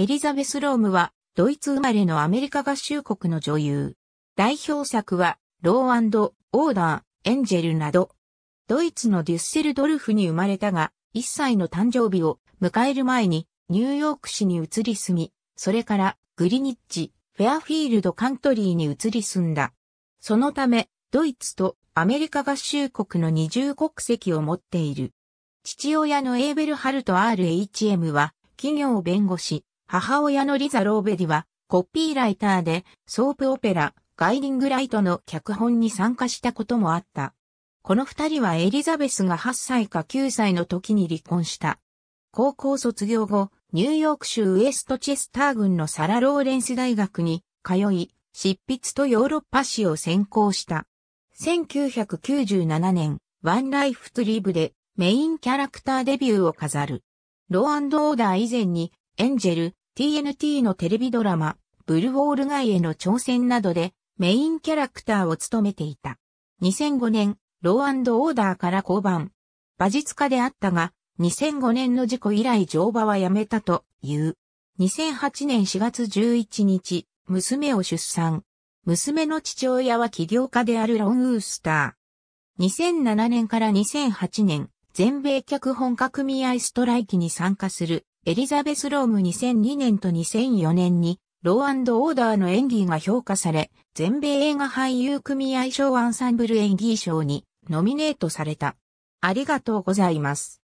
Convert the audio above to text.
エリザベス・ロームは、ドイツ生まれのアメリカ合衆国の女優。代表作は、ローオーダー、エンジェルなど。ドイツのデュッセルドルフに生まれたが、1歳の誕生日を迎える前に、ニューヨーク市に移り住み、それからグリニッジ、フェアフィールドカントリーに移り住んだ。そのため、ドイツとアメリカ合衆国の二重国籍を持っている。父親のエーベルハルト RHM は、企業弁護士、母親のリザ・ローベディは、コピーライターで、ソープオペラ、ガイディングライトの脚本に参加したこともあった。この二人はエリザベスが8歳か9歳の時に離婚した。高校卒業後、ニューヨーク州ウエストチェスター郡のサラ・ローレンス大学に通い、執筆とヨーロッパ史を専攻した。1997年、ワンライフトリーブでメインキャラクターデビューを飾る。ローオーダー以前にエンジェル、TNT のテレビドラマ、ブルウォール街への挑戦などでメインキャラクターを務めていた。2005年、ローオーダーから降板。馬術家であったが、2005年の事故以来乗馬はやめたという。2008年4月11日、娘を出産。娘の父親は起業家であるロン・ウースター。2007年から2008年、全米脚本家組合ストライキに参加するエリザベス・ローム2002年と2004年に、ローオーダーの演技が評価され、全米映画俳優組合賞アンサンブル演技賞にノミネートされた。ありがとうございます。